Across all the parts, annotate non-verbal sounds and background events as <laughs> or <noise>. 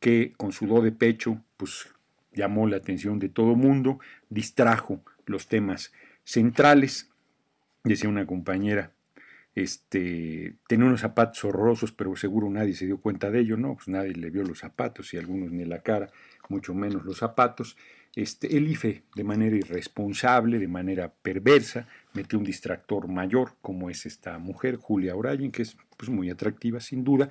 que con su do de pecho pues, llamó la atención de todo mundo, distrajo los temas centrales, decía una compañera. Este, tenía unos zapatos horrorosos, pero seguro nadie se dio cuenta de ello, ¿no? Pues nadie le vio los zapatos y algunos ni la cara, mucho menos los zapatos. Este, el IFE, de manera irresponsable, de manera perversa, metió un distractor mayor, como es esta mujer, Julia O'Ryan, que es pues, muy atractiva, sin duda,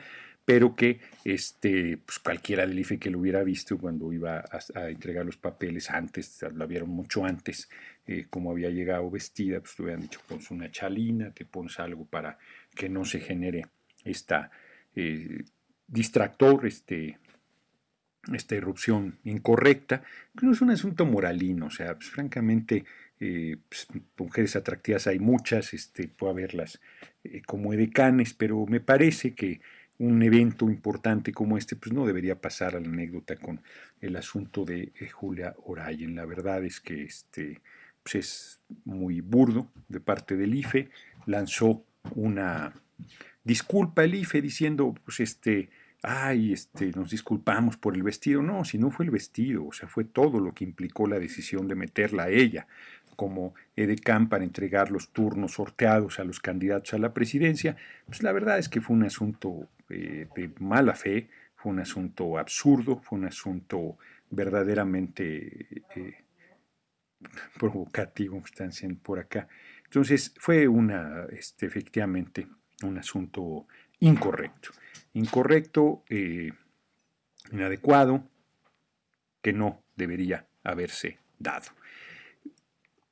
pero que este, pues cualquiera del IFE que lo hubiera visto cuando iba a, entregar los papeles antes, lo vieron mucho antes, eh, como había llegado vestida, pues le hubieran dicho, pones una chalina, te pones algo para que no se genere esta eh, distractor, este, esta irrupción incorrecta, que no es un asunto moralino, o sea, pues, francamente, eh, pues, mujeres atractivas hay muchas, este, puedo verlas como edecanes, pero me parece que un evento importante como este, pues no debería pasar a la anécdota con el asunto de eh, Julia Orayen. La verdad es que este, pues es muy burdo de parte del IFE. Lanzó una disculpa el IFE diciendo, pues este, ay, este, nos disculpamos por el vestido. No, si no fue el vestido, o sea, fue todo lo que implicó la decisión de meterla a ella como EDECAM para entregar los turnos sorteados a los candidatos a la presidencia, pues la verdad es que fue un asunto eh, de mala fe, fue un asunto absurdo, fue un asunto verdaderamente eh, provocativo, están por acá. Entonces fue una, este, efectivamente, un asunto incorrecto, incorrecto, eh, inadecuado, que no debería haberse dado.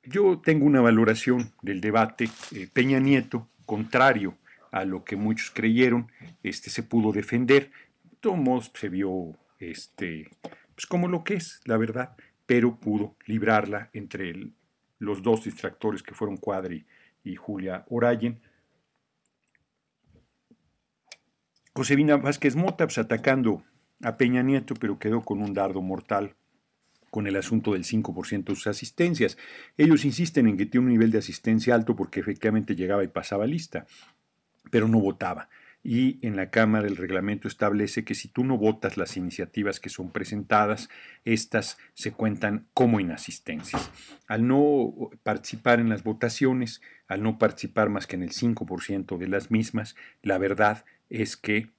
Yo tengo una valoración del debate Peña Nieto, contrario a lo que muchos creyeron, este, se pudo defender. Tomos se vio este, pues, como lo que es, la verdad, pero pudo librarla entre los dos distractores que fueron Cuadri y Julia Orayen. Josevina Vázquez Mota pues, atacando a Peña Nieto, pero quedó con un dardo mortal con el asunto del 5% de sus asistencias. Ellos insisten en que tiene un nivel de asistencia alto porque efectivamente llegaba y pasaba lista pero no votaba. Y en la Cámara el reglamento establece que si tú no votas las iniciativas que son presentadas, estas se cuentan como inasistencias. Al no participar en las votaciones, al no participar más que en el 5% de las mismas, la verdad es que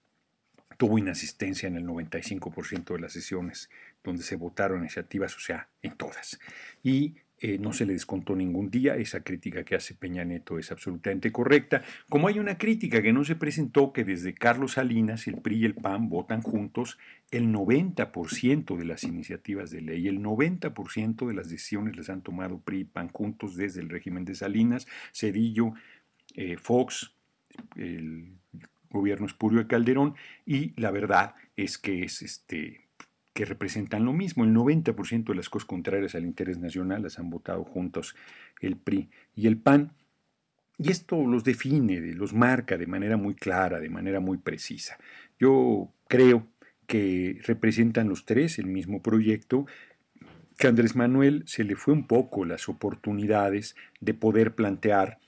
tuvo inasistencia en el 95% de las sesiones donde se votaron iniciativas, o sea, en todas. Y eh, no se le descontó ningún día, esa crítica que hace Peña Neto es absolutamente correcta, como hay una crítica que no se presentó que desde Carlos Salinas, el PRI y el PAN votan juntos el 90% de las iniciativas de ley, el 90% de las decisiones las han tomado PRI y PAN juntos desde el régimen de Salinas, Cedillo, eh, Fox, el gobierno espurio de Calderón, y la verdad es que es este que representan lo mismo. El 90% de las cosas contrarias al interés nacional las han votado juntos el PRI y el PAN. Y esto los define, los marca de manera muy clara, de manera muy precisa. Yo creo que representan los tres el mismo proyecto, que Andrés Manuel se le fue un poco las oportunidades de poder plantear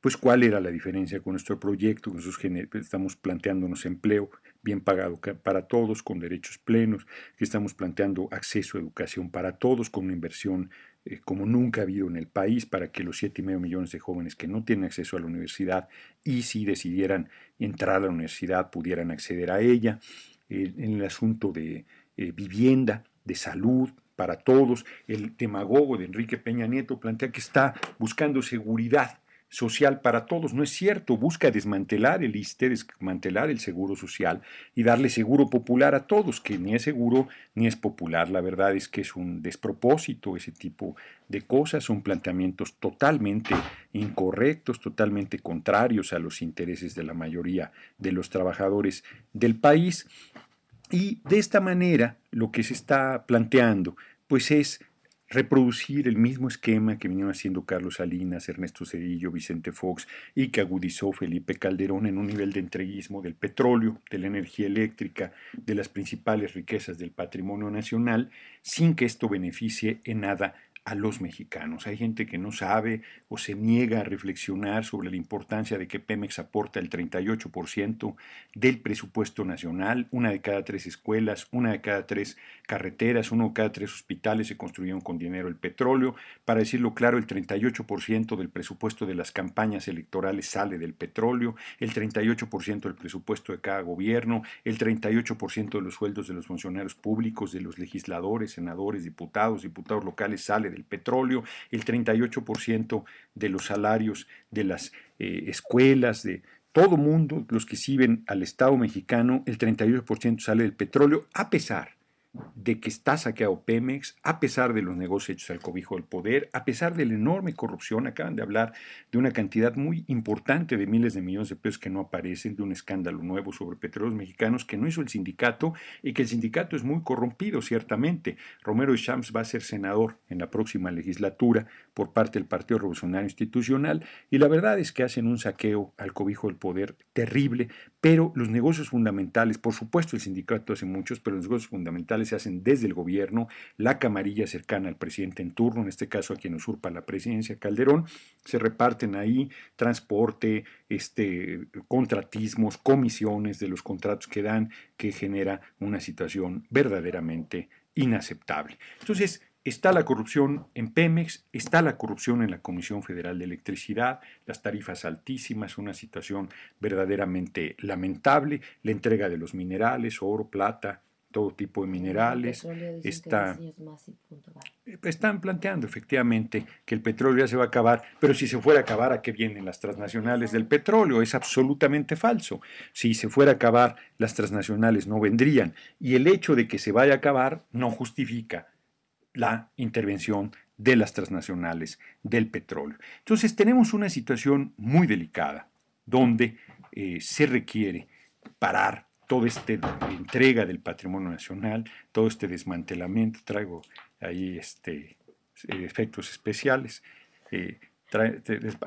pues cuál era la diferencia con nuestro proyecto, con sus estamos planteándonos empleo, bien pagado para todos, con derechos plenos, que estamos planteando acceso a educación para todos, con una inversión eh, como nunca ha habido en el país, para que los 7,5 millones de jóvenes que no tienen acceso a la universidad y si decidieran entrar a la universidad pudieran acceder a ella, en el asunto de eh, vivienda, de salud, para todos. El demagogo de Enrique Peña Nieto plantea que está buscando seguridad social para todos. No es cierto, busca desmantelar el ISTE, desmantelar el seguro social y darle seguro popular a todos, que ni es seguro ni es popular. La verdad es que es un despropósito ese tipo de cosas, son planteamientos totalmente incorrectos, totalmente contrarios a los intereses de la mayoría de los trabajadores del país. Y de esta manera lo que se está planteando pues es reproducir el mismo esquema que vinieron haciendo Carlos Salinas, Ernesto Cedillo, Vicente Fox y que agudizó Felipe Calderón en un nivel de entreguismo del petróleo, de la energía eléctrica, de las principales riquezas del patrimonio nacional, sin que esto beneficie en nada a los mexicanos. Hay gente que no sabe o se niega a reflexionar sobre la importancia de que Pemex aporta el 38% del presupuesto nacional. Una de cada tres escuelas, una de cada tres carreteras, uno de cada tres hospitales se construyeron con dinero el petróleo. Para decirlo claro, el 38% del presupuesto de las campañas electorales sale del petróleo, el 38% del presupuesto de cada gobierno, el 38% de los sueldos de los funcionarios públicos, de los legisladores, senadores, diputados, diputados locales sale del el petróleo, el 38% de los salarios de las eh, escuelas, de todo mundo, los que sirven al Estado mexicano, el 38% sale del petróleo, a pesar de que está saqueado Pemex, a pesar de los negocios hechos al cobijo del poder, a pesar de la enorme corrupción, acaban de hablar de una cantidad muy importante de miles de millones de pesos que no aparecen, de un escándalo nuevo sobre petróleos mexicanos que no hizo el sindicato y que el sindicato es muy corrompido, ciertamente. Romero Shams va a ser senador en la próxima legislatura por parte del Partido Revolucionario Institucional y la verdad es que hacen un saqueo al cobijo del poder terrible, pero los negocios fundamentales, por supuesto el sindicato hace muchos, pero los negocios fundamentales se hacen desde el gobierno, la camarilla cercana al presidente en turno, en este caso a quien usurpa la presidencia, Calderón, se reparten ahí transporte, este, contratismos, comisiones de los contratos que dan, que genera una situación verdaderamente inaceptable. Entonces, Está la corrupción en Pemex, está la corrupción en la Comisión Federal de Electricidad, las tarifas altísimas, una situación verdaderamente lamentable, la entrega de los minerales, oro, plata, todo tipo de minerales. Está, están planteando efectivamente que el petróleo ya se va a acabar, pero si se fuera a acabar, ¿a qué vienen las transnacionales del petróleo? Es absolutamente falso. Si se fuera a acabar, las transnacionales no vendrían. Y el hecho de que se vaya a acabar no justifica la intervención de las transnacionales del petróleo. Entonces tenemos una situación muy delicada donde eh, se requiere parar toda esta entrega del patrimonio nacional, todo este desmantelamiento, traigo ahí este, eh, efectos especiales, eh, para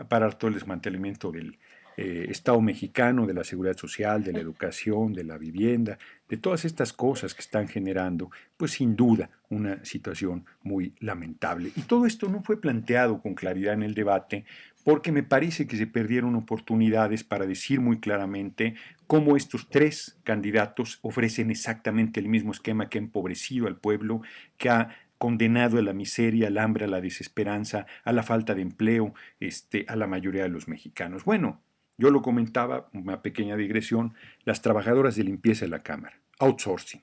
parar todo el desmantelamiento del eh, Estado mexicano, de la seguridad social, de la educación, de la vivienda, de todas estas cosas que están generando, pues sin duda, una situación muy lamentable. Y todo esto no fue planteado con claridad en el debate porque me parece que se perdieron oportunidades para decir muy claramente cómo estos tres candidatos ofrecen exactamente el mismo esquema que ha empobrecido al pueblo, que ha condenado a la miseria, al hambre, a la desesperanza, a la falta de empleo, este, a la mayoría de los mexicanos. Bueno, yo lo comentaba, una pequeña digresión, las trabajadoras de limpieza de la Cámara, outsourcing,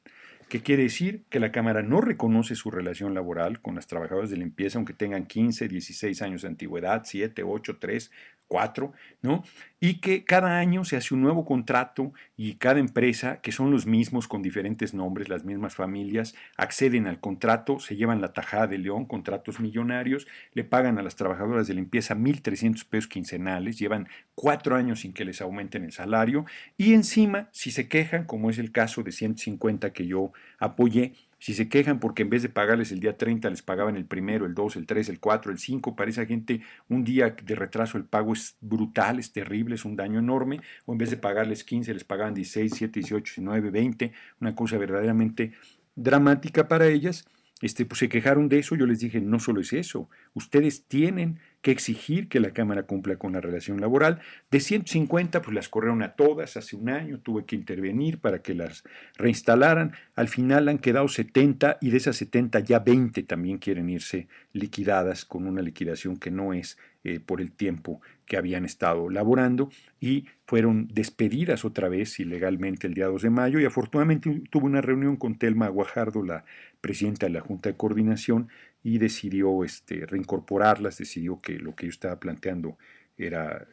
que quiere decir que la Cámara no reconoce su relación laboral con las trabajadoras de limpieza, aunque tengan 15, 16 años de antigüedad, 7, 8, 3, cuatro, ¿no? Y que cada año se hace un nuevo contrato y cada empresa, que son los mismos con diferentes nombres, las mismas familias, acceden al contrato, se llevan la tajada de león, contratos millonarios, le pagan a las trabajadoras de limpieza 1.300 pesos quincenales, llevan cuatro años sin que les aumenten el salario y encima, si se quejan, como es el caso de 150 que yo apoyé, si se quejan porque en vez de pagarles el día 30 les pagaban el primero, el 2, el 3, el 4, el 5, para esa gente un día de retraso el pago es brutal, es terrible, es un daño enorme, o en vez de pagarles 15 les pagaban 16, 7, 18, 19, 20, una cosa verdaderamente dramática para ellas. Este, pues se quejaron de eso, yo les dije, no solo es eso, ustedes tienen que exigir que la Cámara cumpla con la relación laboral. De 150, pues las corrieron a todas hace un año, tuve que intervenir para que las reinstalaran. Al final han quedado 70 y de esas 70 ya 20 también quieren irse liquidadas con una liquidación que no es eh, por el tiempo que habían estado laborando y fueron despedidas otra vez ilegalmente el día 2 de mayo y afortunadamente tuve una reunión con Telma Guajardo, la presidenta de la Junta de Coordinación, y decidió este, reincorporarlas, decidió que lo que yo estaba planteando era,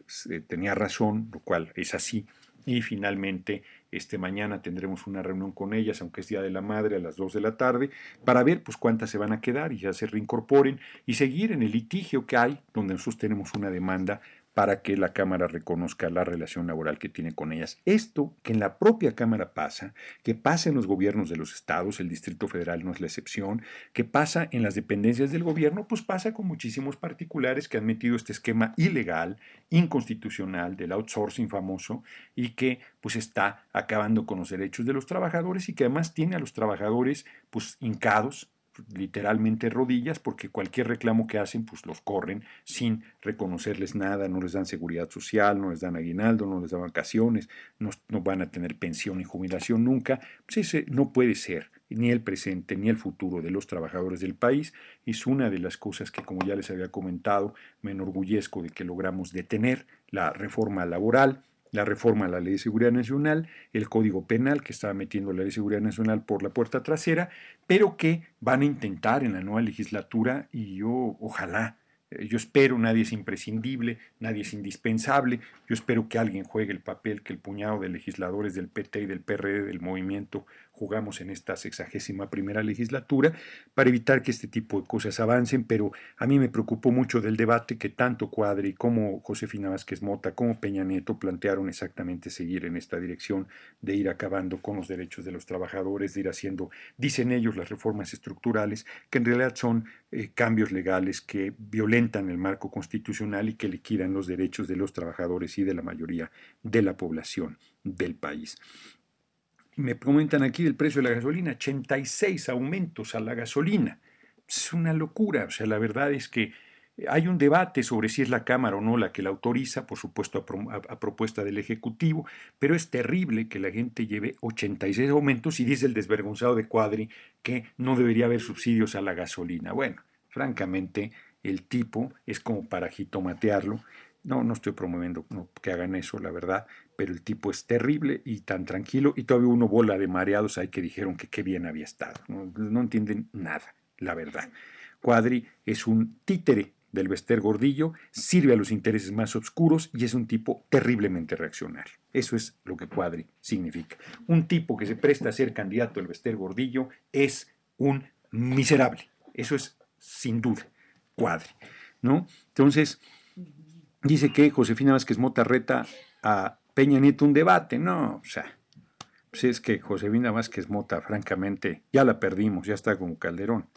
tenía razón, lo cual es así. Y finalmente, este mañana tendremos una reunión con ellas, aunque es Día de la Madre, a las 2 de la tarde, para ver pues cuántas se van a quedar y ya se reincorporen y seguir en el litigio que hay, donde nosotros tenemos una demanda para que la Cámara reconozca la relación laboral que tiene con ellas. Esto que en la propia Cámara pasa, que pasa en los gobiernos de los estados, el Distrito Federal no es la excepción, que pasa en las dependencias del gobierno, pues pasa con muchísimos particulares que han metido este esquema ilegal, inconstitucional, del outsourcing famoso, y que pues está acabando con los derechos de los trabajadores y que además tiene a los trabajadores pues hincados literalmente rodillas porque cualquier reclamo que hacen pues los corren sin reconocerles nada, no les dan seguridad social, no les dan aguinaldo, no les dan vacaciones, no, van a tener pensión y jubilación nunca. ese no puede ser ni el presente ni el futuro de los trabajadores del país. Es una de las cosas que, como ya les había comentado, me enorgullezco de que logramos detener la reforma laboral la reforma a la Ley de Seguridad Nacional, el Código Penal que estaba metiendo la Ley de Seguridad Nacional por la puerta trasera, pero que van a intentar en la nueva legislatura y yo ojalá, eh, yo espero, nadie es imprescindible, nadie es indispensable, yo espero que alguien juegue el papel que el puñado de legisladores del PT y del PRD del movimiento jugamos en esta sexagésima primera legislatura para evitar que este tipo de cosas avancen, pero a mí me preocupó mucho del debate que tanto Cuadri como Josefina Vázquez Mota, como Peña Nieto plantearon exactamente seguir en esta dirección de ir acabando con los derechos de los trabajadores, de ir haciendo, dicen ellos, las reformas estructurales, que en realidad son eh, cambios legales que violentan el marco constitucional y que liquidan los derechos de los trabajadores y de la mayoría de la población del país. Me comentan aquí el precio de la gasolina, 86 aumentos a la gasolina. Es una locura. O sea, la verdad es que hay un debate sobre si es la Cámara o no la que la autoriza, por supuesto a, propuesta del Ejecutivo, pero es terrible que la gente lleve 86 aumentos y dice el desvergonzado de Cuadri que no debería haber subsidios a la gasolina. Bueno, francamente, el tipo es como para jitomatearlo. No, no estoy promoviendo que hagan eso, la verdad, pero el tipo es terrible y tan tranquilo y todavía uno bola de mareados ahí que dijeron que qué bien había estado. No, entienden nada, la verdad. Cuadri es un títere del Vester Gordillo, sirve a los intereses más oscuros y es un tipo terriblemente reaccionario. Eso es lo que Cuadri significa. Un tipo que se presta a ser candidato del Vester Gordillo es un miserable. Eso es sin duda Cuadri. ¿no? Entonces, dice que Josefina Vázquez Mota reta a Peña Nieto un debate, no, o sea, pues es que josebina Vázquez Mota, francamente, ya la perdimos, ya está con Calderón.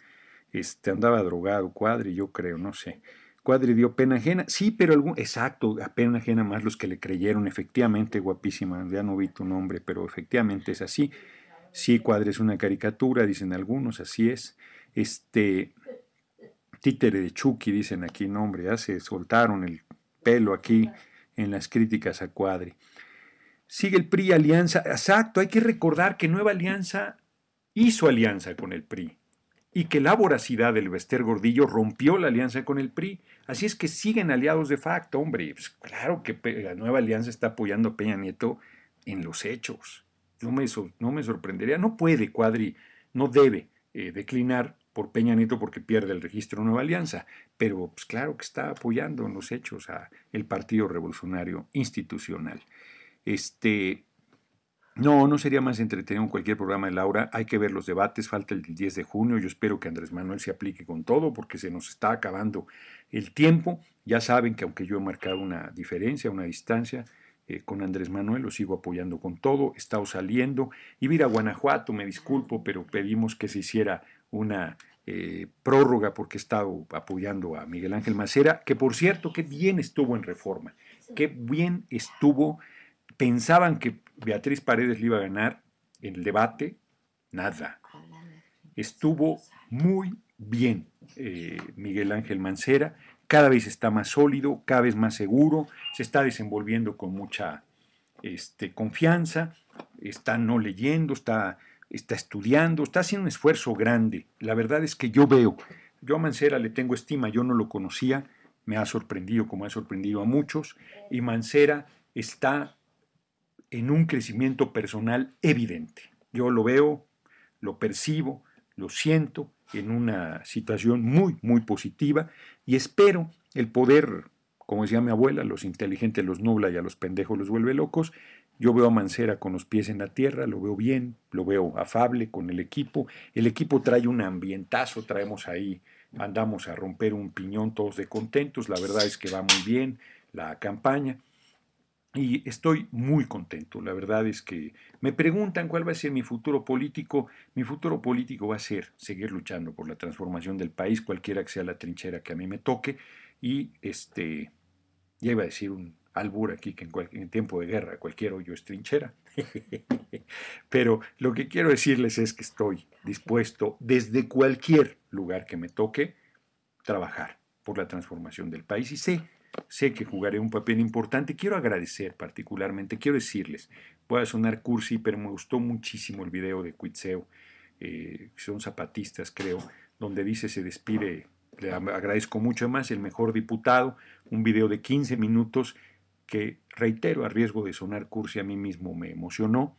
Este, andaba drogado, Cuadri, yo creo, no sé. Cuadri dio pena ajena, sí, pero algún, exacto, a pena ajena más los que le creyeron, efectivamente, guapísima, ya no vi tu nombre, pero efectivamente es así. Sí, Cuadri es una caricatura, dicen algunos, así es. Este, títere de Chucky, dicen aquí, nombre, hace se soltaron el pelo aquí en las críticas a Cuadri sigue el PRI alianza. Exacto, hay que recordar que Nueva Alianza hizo alianza con el PRI y que la voracidad del Bester Gordillo rompió la alianza con el PRI. Así es que siguen aliados de facto, hombre. Pues claro que la Nueva Alianza está apoyando a Peña Nieto en los hechos. No me, sorprendería, no puede Cuadri, no debe eh, declinar por Peña Nieto porque pierde el registro Nueva Alianza, pero pues, claro que está apoyando en los hechos a el Partido Revolucionario Institucional. Este, no, no sería más entretenido en cualquier programa de Laura. Hay que ver los debates, falta el 10 de junio. Yo espero que Andrés Manuel se aplique con todo porque se nos está acabando el tiempo. Ya saben que aunque yo he marcado una diferencia, una distancia eh, con Andrés Manuel, lo sigo apoyando con todo. He estado saliendo. Y mira, a Guanajuato, me disculpo, pero pedimos que se hiciera una eh, prórroga porque he estado apoyando a Miguel Ángel Macera, que por cierto, qué bien estuvo en reforma. Qué bien estuvo pensaban que Beatriz Paredes le iba a ganar el debate, nada. Estuvo muy bien eh, Miguel Ángel Mancera, cada vez está más sólido, cada vez más seguro, se está desenvolviendo con mucha este, confianza, está no leyendo, está, está estudiando, está haciendo un esfuerzo grande. La verdad es que yo veo, yo a Mancera le tengo estima, yo no lo conocía, me ha sorprendido como ha sorprendido a muchos, y Mancera está en un crecimiento personal evidente. Yo lo veo, lo percibo, lo siento en una situación muy, muy positiva y espero el poder, como decía mi abuela, los inteligentes los nubla y a los pendejos los vuelve locos. Yo veo a Mancera con los pies en la tierra, lo veo bien, lo veo afable con el equipo. El equipo trae un ambientazo, traemos ahí, andamos a romper un piñón todos de contentos. La verdad es que va muy bien la campaña. Y estoy muy contento. La verdad es que me preguntan cuál va a ser mi futuro político. Mi futuro político va a ser seguir luchando por la transformación del país, cualquiera que sea la trinchera que a mí me toque. Y este, ya iba a decir un albur aquí que en, cualquier, tiempo de guerra cualquier hoyo es trinchera. <laughs> Pero lo que quiero decirles es que estoy dispuesto desde cualquier lugar que me toque trabajar por la transformación del país y sé Sé que jugaré un papel importante. Quiero agradecer particularmente, quiero decirles, voy a sonar cursi, pero me gustó muchísimo el video de Cuitseo, eh, son zapatistas creo, donde dice se despide, le agradezco mucho más, el mejor diputado, un video de 15 minutos que, reitero, a riesgo de sonar cursi a mí mismo me emocionó.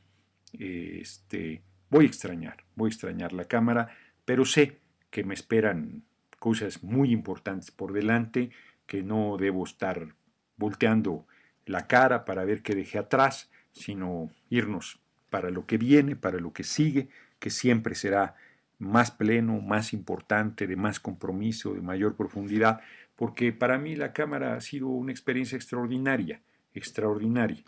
este, voy a extrañar, voy a extrañar la cámara, pero sé que me esperan cosas muy importantes por delante que no debo estar volteando la cara para ver qué dejé atrás, sino irnos para lo que viene, para lo que sigue, que siempre será más pleno, más importante, de más compromiso, de mayor profundidad, porque para mí la cámara ha sido una experiencia extraordinaria, extraordinaria.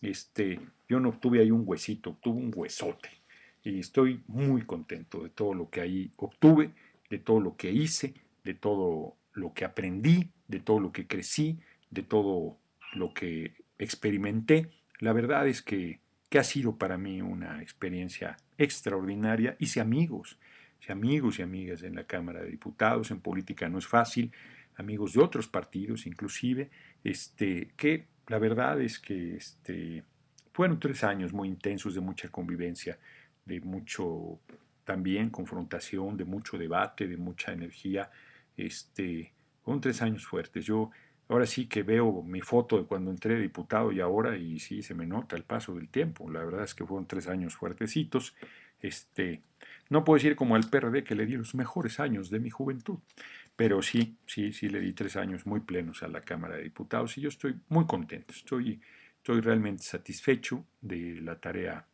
Este, yo no obtuve ahí un huesito, obtuve un huesote. Y estoy muy contento de todo lo que ahí obtuve, de todo lo que hice, de todo lo que aprendí, de todo lo que crecí, de todo lo que experimenté. La verdad es que, ha sido para mí una experiencia extraordinaria. Y si amigos, si amigos y amigas en la Cámara de Diputados, en política no es fácil, amigos de otros partidos inclusive, este, que la verdad es que este, fueron tres años muy intensos de mucha convivencia, de mucho también confrontación, de mucho debate, de mucha energía, este, fueron tres años fuertes. Yo ahora sí que veo mi foto de cuando entré diputado y ahora, y sí, se me nota el paso del tiempo. La verdad es que fueron tres años fuertecitos. Este, no puedo decir como al PRD que le di los mejores años de mi juventud, pero sí, sí, sí le di tres años muy plenos a la Cámara de Diputados y yo estoy muy contento, estoy, estoy realmente satisfecho de la tarea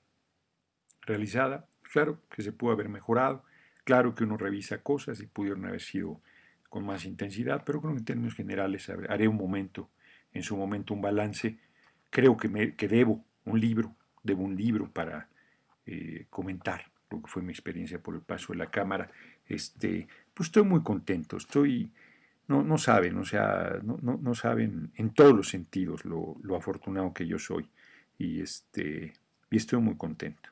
realizada. Claro que se pudo haber mejorado, claro que uno revisa cosas y pudieron haber sido con más intensidad, pero creo que en términos generales haré un momento, en su momento un balance. Creo que, me, que debo un libro, debo un libro para eh, comentar lo que fue mi experiencia por el paso de la cámara. Este, pues estoy muy contento, estoy, no, no saben, o sea, no, saben en todos los sentidos lo, lo afortunado que yo soy y, este, y estoy muy contento.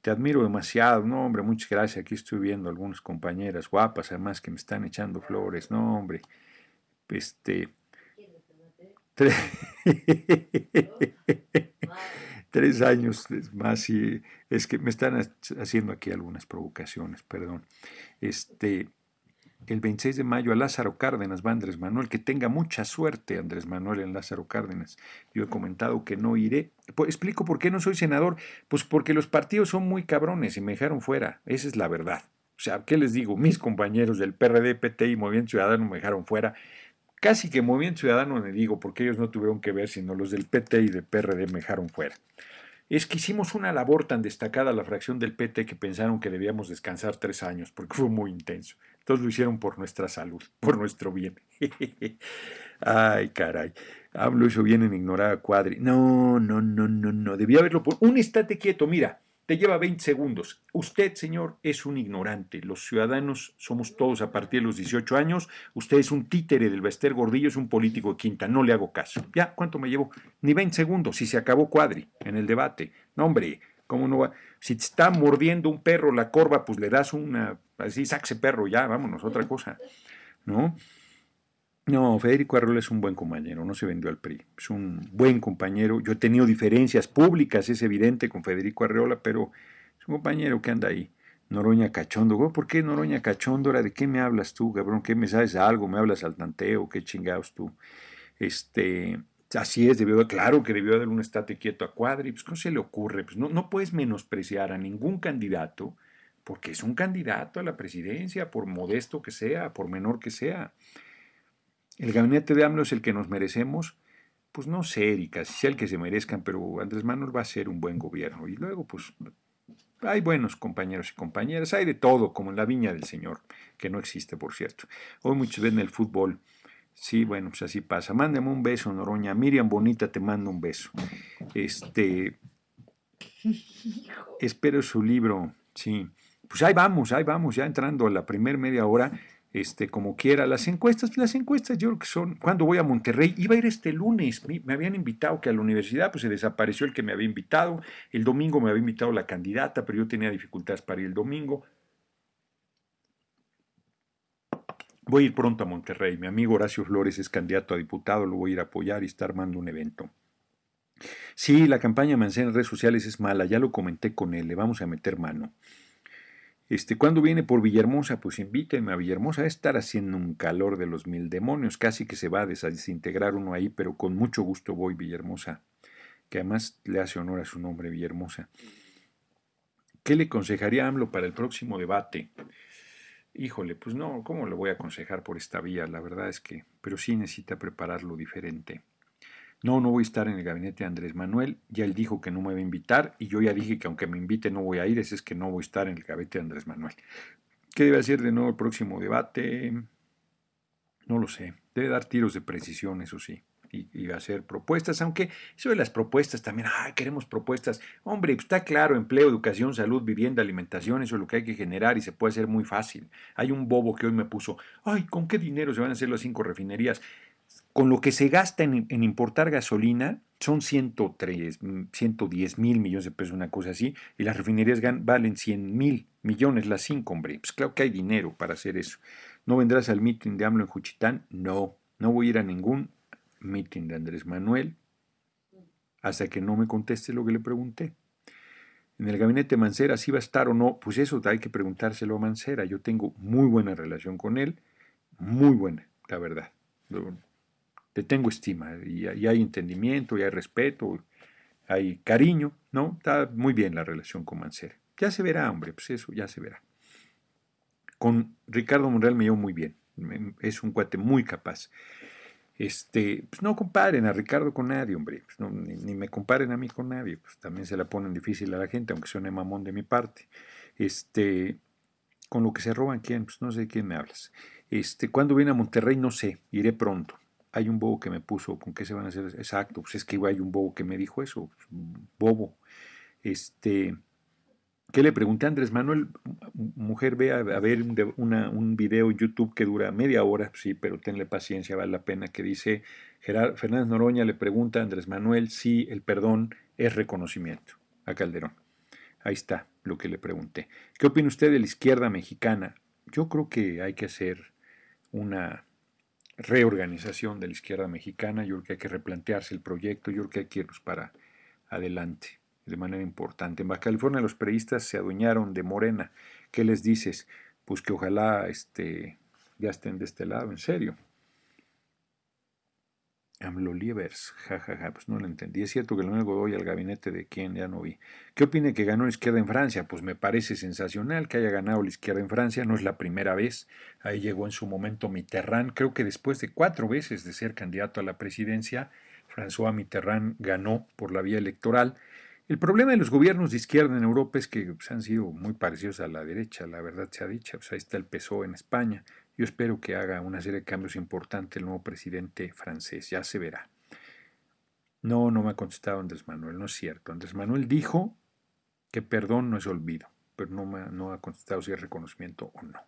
Te admiro demasiado, no hombre, muchas gracias. Aquí estoy viendo algunas compañeras guapas, además que me están echando flores, no hombre. Este. Tres, <laughs> tres años más y es que me están haciendo aquí algunas provocaciones, perdón. Este, el 26 de mayo a Lázaro Cárdenas va Andrés Manuel. Que tenga mucha suerte Andrés Manuel en Lázaro Cárdenas. Yo he comentado que no iré. Pues, explico por qué no soy senador. Pues porque los partidos son muy cabrones y me dejaron fuera. Esa es la verdad. O sea, ¿qué les digo? Mis compañeros del PRD, PT y Movimiento Ciudadano me dejaron fuera. Casi que Movimiento Ciudadano le digo, porque ellos no tuvieron que ver, sino los del PT y del PRD me dejaron fuera es que hicimos una labor tan destacada a la fracción del PT que pensaron que debíamos descansar tres años porque fue muy intenso. Entonces lo hicieron por nuestra salud, <laughs> por nuestro bien. <laughs> Ay, caray. Hablo ah, hizo bien en ignorar a Cuadri. No, no, no, no, no. Debía haberlo por un estate quieto, mira. Te lleva 20 segundos. Usted, señor, es un ignorante. Los ciudadanos somos todos a partir de los 18 años. Usted es un títere del Bester Gordillo, es un político de quinta. No le hago caso. Ya, ¿cuánto me llevo? Ni 20 segundos. Si se acabó Cuadri en el debate. No, hombre, ¿cómo no va? Si te está mordiendo un perro la corva, pues le das una. Así, saxe perro, ya, vámonos, otra cosa. ¿No? No, Federico Arreola es un buen compañero, no se vendió al PRI. Es un buen compañero. Yo he tenido diferencias públicas, es evidente, con Federico Arreola, pero es un compañero que anda ahí. Noroña Cachondo, ¿por qué Noroña Cachondo? ¿De qué me hablas tú, cabrón? ¿Qué me sabes algo? ¿Me hablas al tanteo? ¿Qué chingados tú? Este, así es, debió, claro que debió haber un estate quieto a Cuadri. Pues, ¿cómo se le ocurre? Pues no, no puedes menospreciar a ningún candidato porque es un candidato a la presidencia, por modesto que sea, por menor que sea el gabinete de AMLO es el que nos merecemos, pues no sé, Erika, si sea el que se merezcan, pero Andrés Manuel va a ser un buen gobierno. Y luego, pues, hay buenos compañeros y compañeras, hay de todo, como en la viña del Señor, que no existe, por cierto. Hoy muchos ven el fútbol. Sí, bueno, pues así pasa. Mándame un beso, Noroña. Miriam Bonita, te mando un beso. Este. Espero su libro. Sí. Pues ahí vamos, ahí vamos, ya entrando a la primer media hora este, como quiera. Las encuestas, las encuestas yo creo que son, cuando voy a Monterrey, iba a ir este lunes, me, habían invitado que a la universidad, pues se desapareció el que me había invitado, el domingo me había invitado la candidata, pero yo tenía dificultades para ir el domingo. Voy a ir pronto a Monterrey, mi amigo Horacio Flores es candidato a diputado, lo voy a ir a apoyar y está armando un evento. Sí, la campaña Mancena en redes sociales es mala, ya lo comenté con él, le vamos a meter mano. Este, viene por Villahermosa? Pues invítenme a Villahermosa. a estar haciendo un calor de los mil demonios. Casi que se va a desintegrar uno ahí, pero con mucho gusto voy, Villahermosa. Que además le hace honor a su nombre, Villahermosa. ¿Qué le aconsejaría a AMLO para el próximo debate? Híjole, pues no, ¿cómo le voy a aconsejar por esta vía? La verdad es que, pero sí necesita prepararlo diferente no, no voy a estar en el gabinete de Andrés Manuel, ya él dijo que no me va a invitar y yo ya dije que aunque me invite no voy a ir, ese es que no voy a estar en el gabinete de Andrés Manuel. ¿Qué debe hacer de nuevo el próximo debate? No lo sé, debe dar tiros de precisión, eso sí. Y, y, hacer propuestas, aunque eso de las propuestas también, ah, queremos propuestas. Hombre, está claro, empleo, educación, salud, vivienda, alimentación, eso es lo que hay que generar y se puede hacer muy fácil. Hay un bobo que hoy me puso, ay, ¿con qué dinero se van a hacer las cinco refinerías? Con lo que se gasta en, importar gasolina, son 110 mm, mil millones de pesos, una cosa así, y las refinerías valen 100 mil millones las cinco, hombre. Pues claro que hay dinero para hacer eso. ¿No vendrás al mitin de AMLO en Juchitán? No, no voy a ir a ningún mitin de Andrés Manuel hasta que no me conteste lo que le pregunté. En el gabinete Mancera, si ¿sí va a estar o no, pues eso hay que preguntárselo a Mancera. Yo tengo muy buena relación con él, muy buena, la verdad le tengo estima y, hay entendimiento, y hay respeto, hay cariño, ¿no? Está muy bien la relación con Mancera. Ya se verá, hombre, pues eso ya se verá. Con Ricardo Monreal me llevo muy bien, es un cuate muy capaz. Este, pues no comparen a Ricardo con nadie, hombre, pues ni, me comparen a mí con nadie, pues también se la ponen difícil a la gente, aunque suene mamón de mi parte. Este, con lo que se roban, ¿quién? Pues no sé de quién me hablas. Este, cuando viene a Monterrey, no sé, iré pronto hay un bobo que me puso, ¿con qué se van a hacer? Exacto, pues es que hay un bobo que me dijo eso, pues, bobo. Este, ¿Qué le pregunté a Andrés Manuel? Mujer, ve a, ver un video en YouTube que dura media hora, pues sí, pero tenle paciencia, vale la pena, que dice Fernández Noroña le pregunta a Andrés Manuel si el perdón es reconocimiento a Calderón. Ahí está lo que le pregunté. ¿Qué opina usted de la izquierda mexicana? Yo creo que hay que hacer una reorganización de la izquierda mexicana, yo creo que hay que replantearse el proyecto, yo creo que hay que irnos para adelante de manera importante. En Baja California los periodistas se adueñaron de Morena. ¿Qué les dices? Pues que ojalá este, ya estén de este lado, en serio. AMLO Liebers, jajaja, pues no lo entendí. Es cierto que lo único voy al gabinete de quien ya no vi. ¿Qué opina que ganó la izquierda en Francia? Pues me parece sensacional que haya ganado la izquierda en Francia, no es la primera vez. Ahí llegó en su momento Mitterrand, creo que después de cuatro veces de ser candidato a la presidencia, François Mitterrand ganó por la vía electoral. El problema de los gobiernos de izquierda en Europa es que pues, han sido muy parecidos a la derecha, la verdad se ha dicho. Pues ahí está el PSOE en España, yo espero que haga una serie de cambios importantes el nuevo presidente francés, ya se verá. No, no me ha contestado Andrés Manuel, no es cierto. Andrés Manuel dijo que perdón no es olvido, pero no, me, ha contestado si es reconocimiento o no.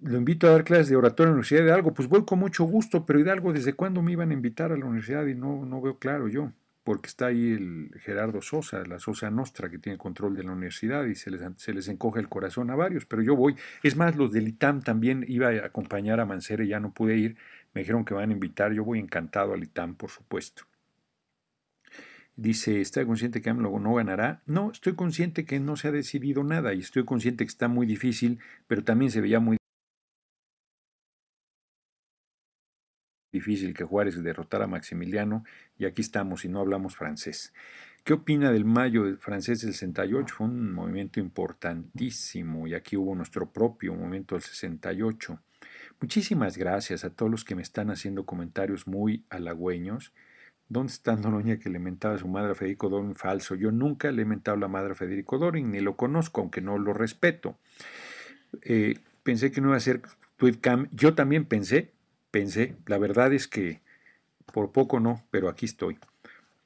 Lo invito a dar clases de oratoria en la Universidad de Hidalgo. Pues voy con mucho gusto, pero Hidalgo, ¿desde cuándo me iban a invitar a la universidad? Y no, no veo claro yo porque está ahí el Gerardo Sosa, la Sosa Nostra, que tiene control de la universidad y se les, encoge el corazón a varios, pero yo voy. Es más, los del ITAM también iba a acompañar a Mancera y ya no pude ir. Me dijeron que van a invitar, yo voy encantado al ITAM, por supuesto. Dice, ¿está consciente que AMLO no ganará? No, estoy consciente que no se ha decidido nada y estoy consciente que está muy difícil, pero también se veía muy difícil que Juárez derrotara a Maximiliano y aquí estamos y no hablamos francés. ¿Qué opina del mayo francés del 68? Fue un movimiento importantísimo y aquí hubo nuestro propio momento del 68. Muchísimas gracias a todos los que me están haciendo comentarios muy halagüeños. ¿Dónde está Noroña que le mentaba a su madre a Federico Dorin falso? Yo nunca le he a la madre a Federico Dorin, ni lo conozco, aunque no lo respeto. Eh, pensé que no iba a ser Twitcam. Yo también pensé Pensé, la verdad es que por poco no, pero aquí estoy.